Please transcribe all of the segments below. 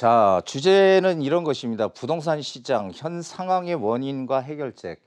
자, 주제는 이런 것입니다. 부동산 시장 현 상황의 원인과 해결책.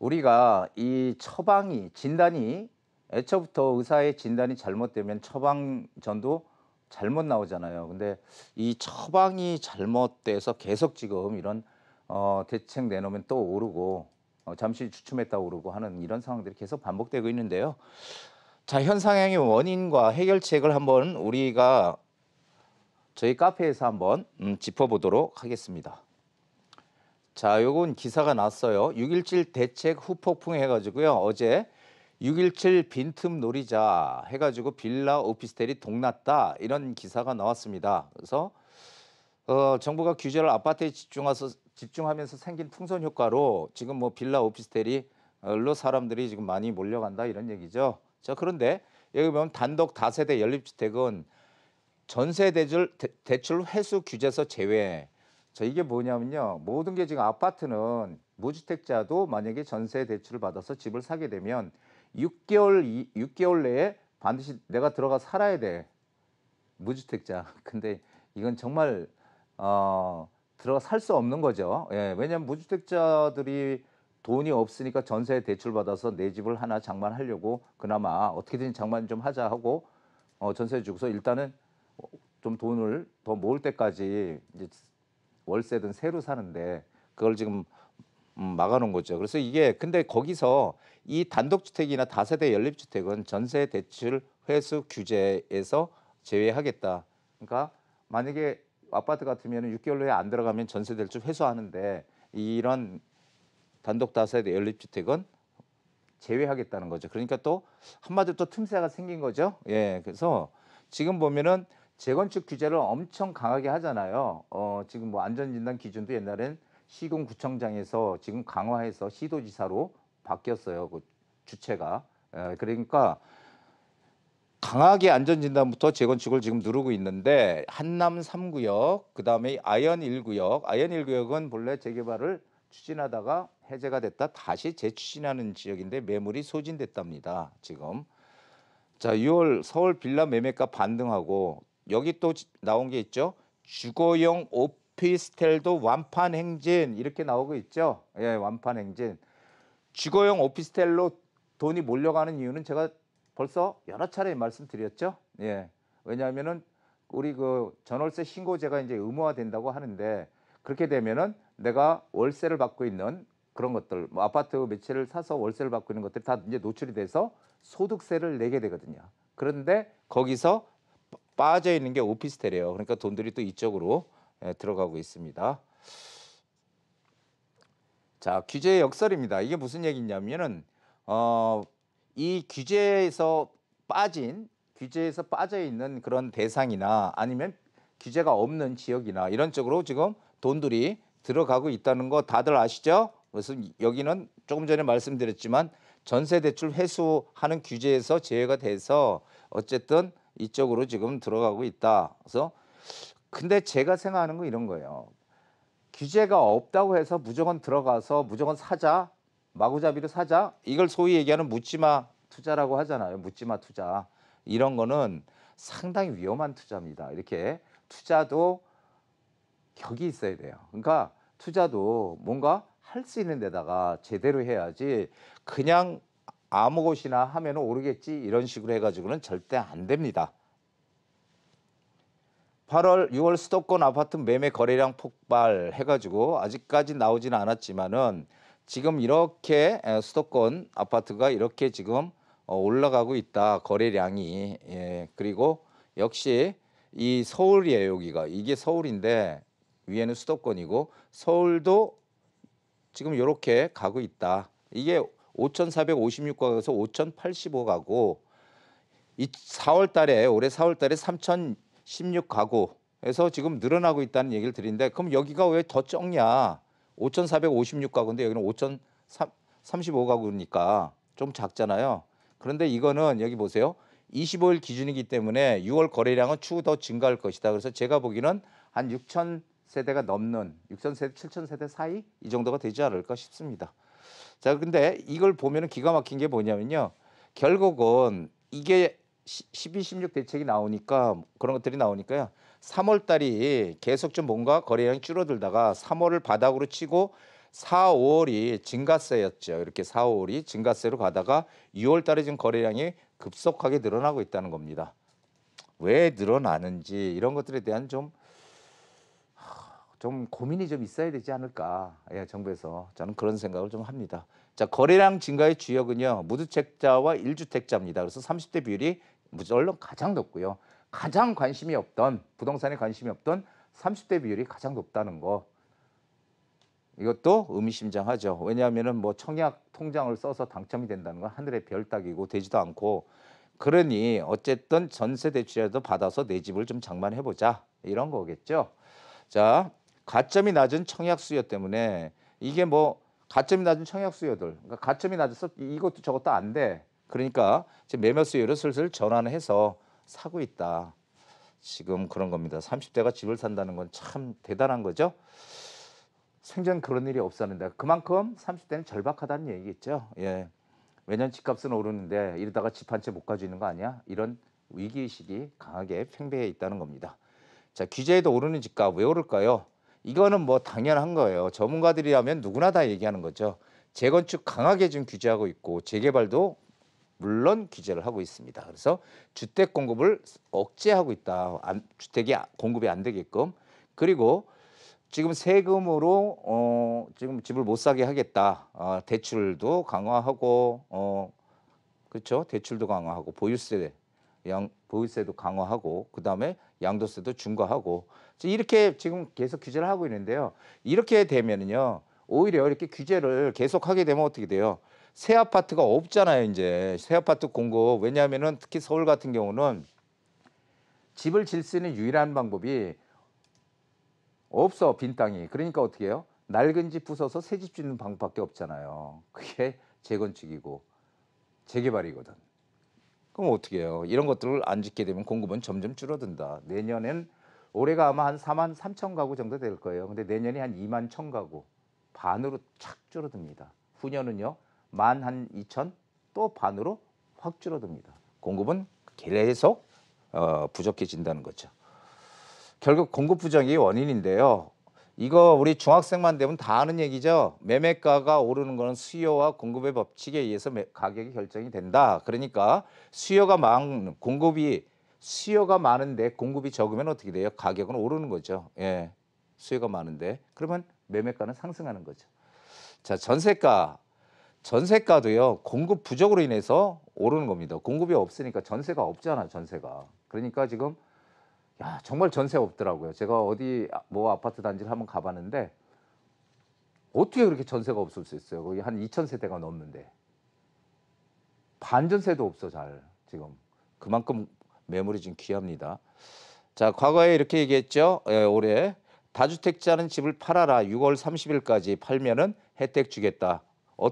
우리가 이 처방이 진단이 애초부터 의사의 진단이 잘못되면 처방전도 잘못 나오잖아요. 근데 이 처방이 잘못돼서 계속 지금 이런 어, 대책 내놓으면 또 오르고 어, 잠시 주춤했다 오르고 하는 이런 상황들이 계속 반복되고 있는데요. 자, 현 상황의 원인과 해결책을 한번 우리가 저희 카페에서 한번 음, 짚어보도록 하겠습니다. 자, 요건 기사가 났어요. 6.17 대책 후폭풍 해가지고요. 어제 6.17 빈틈 놀이자 해가지고 빌라 오피스텔이 동났다 이런 기사가 나왔습니다. 그래서 어, 정부가 규제를 아파트에 집중해서 집중하면서 생긴 풍선 효과로 지금 뭐 빌라 오피스텔이로 사람들이 지금 많이 몰려간다 이런 얘기죠. 자 그런데 여기 보면 단독 다세대 연립주택은 전세 대출 대출 회수 규제서 제외. 저 이게 뭐냐면요. 모든 게 지금 아파트는 무주택자도 만약에 전세 대출을 받아서 집을 사게 되면 6개월 6개월 내에 반드시 내가 들어가 살아야 돼. 무주택자. 근데 이건 정말 어, 들어가 살 수 없는 거죠. 예, 왜냐하면 무주택자들이 돈이 없으니까 전세 대출 받아서 내 집을 하나 장만하려고 그나마 어떻게든 장만 좀 하자 하고 어, 전세 주고서 일단은 좀 돈을 더 모을 때까지 이제 월세든 새로 사는데 그걸 지금 음, 막아놓은 거죠. 그래서 이게 근데 거기서 이 단독주택이나 다세대 연립주택은 전세 대출 회수 규제에서 제외하겠다. 그러니까 만약에 아파트 같으면 6개월 후에 안 들어가면 전세 대출 회수하는데 이런 단독 다세대 연립주택은 제외하겠다는 거죠. 그러니까 또 한마디로 또 틈새가 생긴 거죠. 예, 그래서 지금 보면은 재건축 규제를 엄청 강하게 하잖아요. 어, 지금 뭐 안전진단 기준도 옛날엔 시군구청장에서 지금 강화해서 시도지사로 바뀌었어요. 그 주체가. 에, 예, 그러니까 강하게 안전진단부터 재건축을 지금 누르고 있는데 한남 3구역, 그다음에 아현 1구역, 아현 1구역은 본래 재개발을 추진하다가 해제가 됐다 다시 재추진하는 지역인데 매물이 소진됐답니다. 지금. 자, 6월 서울 빌라 매매가 반등하고 여기 또 나온 게 있죠. 주거용 오피스텔도 완판 행진 이렇게 나오고 있죠. 예, 완판 행진. 주거용 오피스텔로 돈이 몰려가는 이유는 제가 벌써 여러 차례 말씀드렸죠. 예. 왜냐하면은 우리 그 전월세 신고제가 이제 의무화된다고 하는데 그렇게 되면은 내가 월세를 받고 있는 그런 것들 뭐 아파트 매체를 사서 월세를 받고 있는 것들다 이제 노출이 돼서 소득세를 내게 되거든요. 그런데 거기서 빠져 있는 게 오피스텔이에요. 그러니까 돈들이 또 이쪽으로 예, 들어가고 있습니다. 자, 규제의 역설입니다. 이게 무슨 얘기냐면은 어, 이 규제에서 빠진 규제에서 빠져 있는 그런 대상이나 아니면 규제가 없는 지역이나 이런 쪽으로 지금 돈들이 들어가고 있다는 거 다들 아시죠? 그래 여기는 조금 전에 말씀드렸지만 전세 대출 회수하는 규제에서 제외가 돼서 어쨌든 이쪽으로 지금 들어가고 있다. 그래서 근데 제가 생각하는 건 이런 거예요. 규제가 없다고 해서 무조건 들어가서 무조건 사자 마구잡이로 사자 이걸 소위 얘기하는 묻지마 투자라고 하잖아요. 묻지마 투자 이런 거는 상당히 위험한 투자입니다. 이렇게 투자도 격이 있어야 돼요. 그러니까 투자도 뭔가 할 수 있는 데다가 제대로 해야지 그냥 아무 곳이나 하면 오르겠지 이런 식으로 해가지고는 절대 안 됩니다. 8월, 6월 수도권 아파트 매매 거래량 폭발 해가지고 아직까지 나오지는 않았지만은 지금 이렇게 수도권 아파트가 이렇게 지금 어, 올라가고 있다 거래량이 예, 그리고 역시 이 서울이에요 여기가 이게 서울인데 위에는 수도권이고 서울도 지금 이렇게 가고 있다 이게 5,456가구에서 5,085가구, 이 4월 달에 올해 4월 달에 3,016가구에서 지금 늘어나고 있다는 얘기를 드린데 그럼 여기가 왜 더 적냐? 5,456가구인데 여기는 5,035가구니까 좀 작잖아요. 그런데 이거는 여기 보세요. 25일 기준이기 때문에 6월 거래량은 추후 더 증가할 것이다. 그래서 제가 보기는 한6,000 세대가 넘는 6,000세대, 7,000세대 사이 이 정도가 되지 않을까 싶습니다. 자, 근데 이걸 보면은 기가 막힌 게 뭐냐면요. 결국은 이게 12, 16 대책이 나오니까 그런 것들이 나오니까요. 3월 달이 계속 좀 뭔가 거래량이 줄어들다가 3월을 바닥으로 치고 4, 5월이 증가세였죠. 이렇게 4, 5월이 증가세로 가다가 6월 달에 지금 거래량이 급속하게 늘어나고 있다는 겁니다. 왜 늘어나는지 이런 것들에 대한 좀좀 고민이 좀 있어야 되지 않을까 예, 정부에서 저는 그런 생각을 좀 합니다. 자 거래량 증가의 주역은요 무주택자와 일주택자입니다 그래서 30대 비율이 물론 가장 높고요. 가장 관심이 없던 부동산에 관심이 없던 30대 비율이 가장 높다는 거 이것도 의미심장하죠. 왜냐하면은 뭐 청약 통장을 써서 당첨이 된다는 건 하늘의 별 따기고 되지도 않고 그러니 어쨌든 전세 대출이라도 받아서 내 집을 좀 장만해 보자 이런 거겠죠. 자, 가점이 낮은 청약 수요 때문에 이게 뭐 가점이 낮은 청약 수요들 그러니까 가점이 낮아서 이것도 저것도 안 돼. 그러니까 지금 매매 수요를 슬슬 전환해서 사고 있다. 지금 그런 겁니다. 30대가 집을 산다는 건 참 대단한 거죠. 생전 그런 일이 없었는데 그만큼 30대는 절박하다는 얘기겠죠. 예. 매년 집값은 오르는데 이러다가 집 한 채 못 가지는 거 아니야? 이런 위기의식이 강하게 팽배해 있다는 겁니다. 자, 규제에도 오르는 집값 왜 오를까요? 이거는 뭐 당연한 거예요. 전문가들이라면 누구나 다 얘기하는 거죠. 재건축 강하게 지금 규제하고 있고 재개발도 물론 규제를 하고 있습니다. 그래서 주택 공급을 억제하고 있다. 주택이 아, 공급이 안 되게끔 그리고 지금 세금으로 어, 지금 집을 못 사게 하겠다. 어, 대출도 강화하고 어, 그렇죠. 대출도 강화하고 보유세 양 보유세도 강화하고 그다음에 양도세도 중과하고 이렇게 지금 계속 규제를 하고 있는데요. 이렇게 되면은요. 오히려 이렇게 규제를 계속 하게 되면 어떻게 돼요? 새 아파트가 없잖아요, 이제. 새 아파트 공급. 왜냐하면은 특히 서울 같은 경우는 집을 질수 있는 유일한 방법이 없어, 빈 땅이. 그러니까 어떻게 해요? 낡은 집 부숴서 새 집 짓는 방법밖에 없잖아요. 그게 재건축이고 재개발이거든. 그럼 어떻게 해요? 이런 것들을 안 짓게 되면 공급은 점점 줄어든다. 내년엔 올해가 아마 한 4만 3천 가구 정도 될 거예요. 근데 내년에 한 2만 1천 가구 반으로 착 줄어듭니다. 후년은요. 만 한 2천 또 반으로 확 줄어듭니다. 공급은 계속 어, 부족해진다는 거죠. 결국 공급 부정이 원인인데요. 이거 우리 중학생만 되면 다 아는 얘기죠. 매매가가 오르는 것은 수요와 공급의 법칙에 의해서 가격이 결정이 된다. 그러니까 수요가 많, 공급이 수요가 많은데 공급이 적으면 어떻게 돼요? 가격은 오르는 거죠. 예, 수요가 많은데 그러면 매매가는 상승하는 거죠. 자, 전세가 전세가도요 공급 부족으로 인해서 오르는 겁니다. 공급이 없으니까 전세가 없잖아 전세가. 그러니까 지금 야, 정말 전세 없더라고요. 제가 어디 아, 뭐 아파트 단지를 한번 가봤는데 어떻게 그렇게 전세가 없을 수 있어요? 거기 한 2천 세대가 넘는데 반전세도 없어 잘 지금 그만큼 매물이 지금 귀합니다. 자, 과거에 이렇게 얘기했죠. 예, 올해 다주택자는 집을 팔아라. 6월 30일까지 팔면은 혜택 주겠다. 어,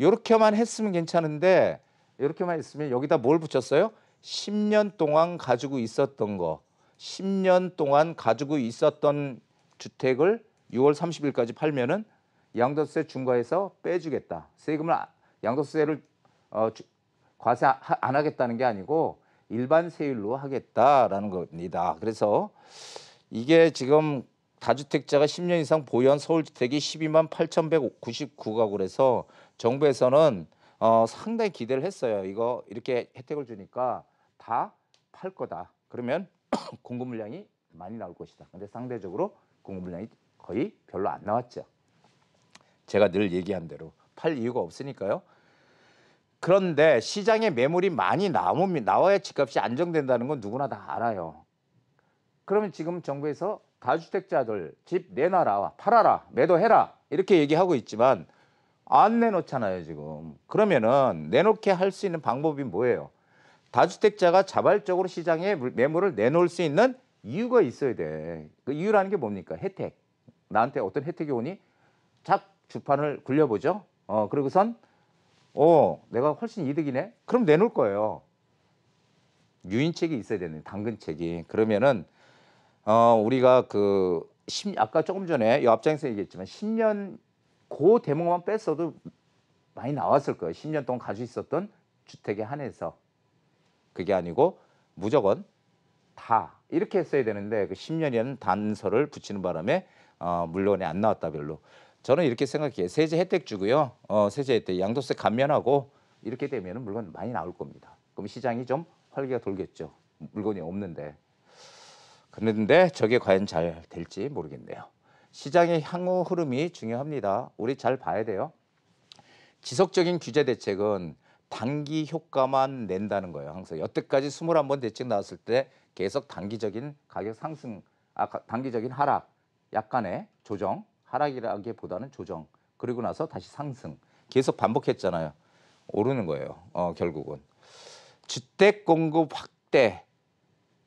요렇게만 했으면 괜찮은데 요렇게만 했으면 여기다 뭘 붙였어요? 10년 동안 가지고 있었던 거. 10년 동안 가지고 있었던 주택을 6월 30일까지 팔면은 양도세 중과해서 빼주겠다. 세금을 아, 양도세를 어, 주, 과세 안 하겠다는 게 아니고 일반 세율로 하겠다라는 겁니다. 그래서 이게 지금 다주택자가 10년 이상 보유한 서울주택이 12만 8,199가구라서 정부에서는 어, 상당히 기대를 했어요. 이거 이렇게 혜택을 주니까 다 팔 거다. 그러면 공급 물량이 많이 나올 것이다. 근데 상대적으로 공급 물량이 거의 별로 안 나왔죠. 제가 늘 얘기한 대로 팔 이유가 없으니까요. 그런데 시장에 매물이 많이 나옵니 나와야 집값이 안정된다는 건 누구나 다 알아요. 그러면 지금 정부에서 다주택자들 집 내놔라, 팔아라, 매도해라 이렇게 얘기하고 있지만 안 내놓잖아요 지금. 그러면은 내놓게 할 수 있는 방법이 뭐예요? 다주택자가 자발적으로 시장에 매물을 내놓을 수 있는 이유가 있어야 돼. 그 이유라는 게 뭡니까? 혜택. 나한테 어떤 혜택이 오니? 작 주판을 굴려보죠. 어, 그리고선 어, 내가 훨씬 이득이네. 그럼 내놓을 거예요. 유인책이 있어야 되는 당근책이. 그러면은 어, 우리가 그 10, 아까 조금 전에 이 앞장에서 얘기했지만 10년 고 대목만 뺐어도 많이 나왔을 거예요. 10년 동안 가지고 있었던 주택에 한해서. 그게 아니고 무조건 다 이렇게 했어야 되는데 그 10년이라는 단서를 붙이는 바람에 어, 물론이 안 나왔다 별로. 저는 이렇게 생각해요. 세제 혜택 주고요. 어, 세제 혜택 양도세 감면하고 이렇게 되면 은 물건 많이 나올 겁니다. 그럼 시장이 좀 활기가 돌겠죠. 물건이 없는데. 그런데 저게 과연 잘 될지 모르겠네요. 시장의 향후 흐름이 중요합니다. 우리 잘 봐야 돼요. 지속적인 규제 대책은 단기 효과만 낸다는 거예요. 항상 여태까지 21번 대책 나왔을 때 계속 단기적인 가격 상승, 아, 단기적인 하락, 약간의 조정, 하락이라기보다는 조정, 그리고 나서 다시 상승, 계속 반복했잖아요. 오르는 거예요. 어, 결국은 주택 공급 확대,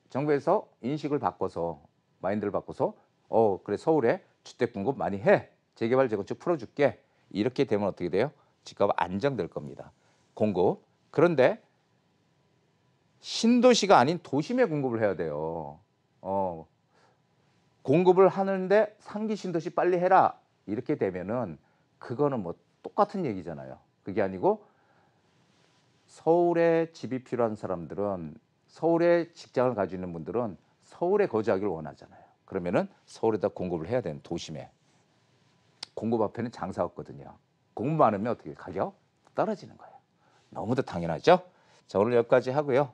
정부에서 인식을 바꿔서 마인드를 바꿔서 어 그래 서울에 주택 공급 많이 해 재개발 재건축 풀어줄게 이렇게 되면 어떻게 돼요? 집값 안정될 겁니다. 공급. 그런데 신도시가 아닌 도심에 공급을 해야 돼요. 어, 공급을 하는데 상기 신도시 빨리 해라 이렇게 되면은 그거는 뭐 똑같은 얘기잖아요. 그게 아니고 서울에 집이 필요한 사람들은 서울에 직장을 가지는 분들은 서울에 거주하기를 원하잖아요. 그러면은 서울에다 공급을 해야 되는 도심에 공급 앞에는 장사 없거든요. 공급 많으면 어떻게 가격 떨어지는 거예요. 너무도 당연하죠. 자 오늘 여기까지 하고요.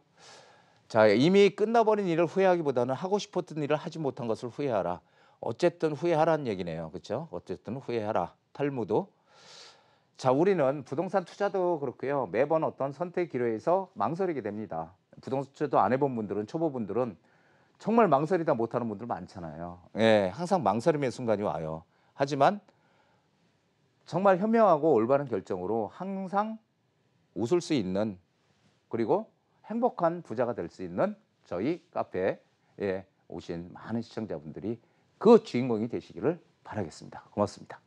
자 이미 끝나버린 일을 후회하기보다는 하고 싶었던 일을 하지 못한 것을 후회하라. 어쨌든 후회하라는 얘기네요. 그렇죠? 어쨌든 후회하라. 탈무도. 자 우리는 부동산 투자도 그렇고요. 매번 어떤 선택 기로에서 망설이게 됩니다. 부동산 투자도 안 해본 분들은 초보분들은 정말 망설이다 못하는 분들 많잖아요. 예, 항상 망설임의 순간이 와요. 하지만 정말 현명하고 올바른 결정으로 항상 웃을 수 있는 그리고 행복한 부자가 될 수 있는 저희 카페에 예, 오신 많은 시청자분들이 그 주인공이 되시기를 바라겠습니다. 고맙습니다.